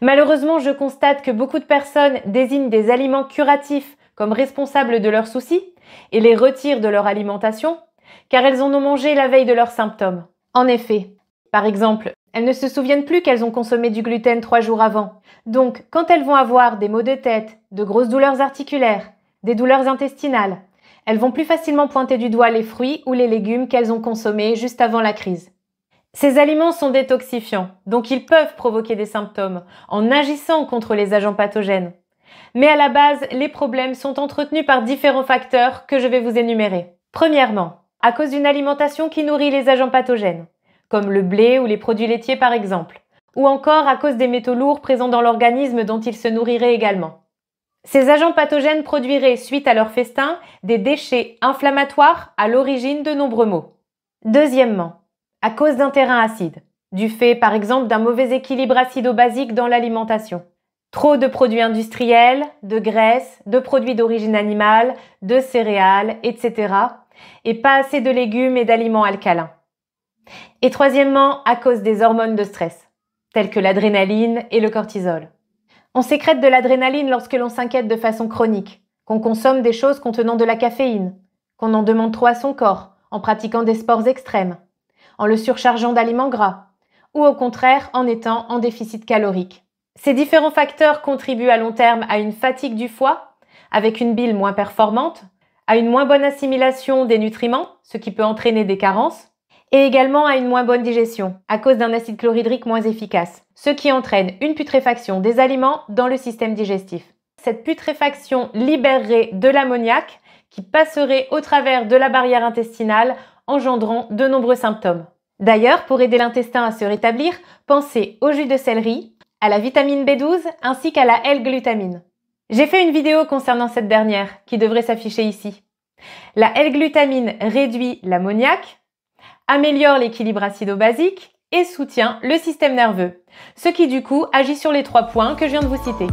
Malheureusement, je constate que beaucoup de personnes désignent des aliments curatifs comme responsables de leurs soucis et les retirent de leur alimentation car elles en ont mangé la veille de leurs symptômes. En effet, par exemple, elles ne se souviennent plus qu'elles ont consommé du gluten trois jours avant. Donc, quand elles vont avoir des maux de tête, de grosses douleurs articulaires, des douleurs intestinales, elles vont plus facilement pointer du doigt les fruits ou les légumes qu'elles ont consommés juste avant la crise. Ces aliments sont détoxifiants, donc ils peuvent provoquer des symptômes en agissant contre les agents pathogènes. Mais à la base, les problèmes sont entretenus par différents facteurs que je vais vous énumérer. Premièrement, à cause d'une alimentation qui nourrit les agents pathogènes, comme le blé ou les produits laitiers par exemple, ou encore à cause des métaux lourds présents dans l'organisme dont ils se nourriraient également. Ces agents pathogènes produiraient, suite à leur festin, des déchets inflammatoires à l'origine de nombreux maux. Deuxièmement, à cause d'un terrain acide, du fait par exemple d'un mauvais équilibre acido-basique dans l'alimentation. Trop de produits industriels, de graisses, de produits d'origine animale, de céréales, etc. Et pas assez de légumes et d'aliments alcalins. Et troisièmement, à cause des hormones de stress, telles que l'adrénaline et le cortisol. On sécrète de l'adrénaline lorsque l'on s'inquiète de façon chronique, qu'on consomme des choses contenant de la caféine, qu'on en demande trop à son corps en pratiquant des sports extrêmes, en le surchargeant d'aliments gras, ou au contraire en étant en déficit calorique. Ces différents facteurs contribuent à long terme à une fatigue du foie, avec une bile moins performante, à une moins bonne assimilation des nutriments, ce qui peut entraîner des carences, et également à une moins bonne digestion, à cause d'un acide chlorhydrique moins efficace, ce qui entraîne une putréfaction des aliments dans le système digestif. Cette putréfaction libérerait de l'ammoniac qui passerait au travers de la barrière intestinale engendrant de nombreux symptômes. D'ailleurs, pour aider l'intestin à se rétablir, pensez au jus de céleri, à la vitamine B12 ainsi qu'à la L-glutamine. J'ai fait une vidéo concernant cette dernière qui devrait s'afficher ici. La L-glutamine réduit l'ammoniac, améliore l'équilibre acido-basique et soutient le système nerveux, ce qui du coup agit sur les trois points que je viens de vous citer.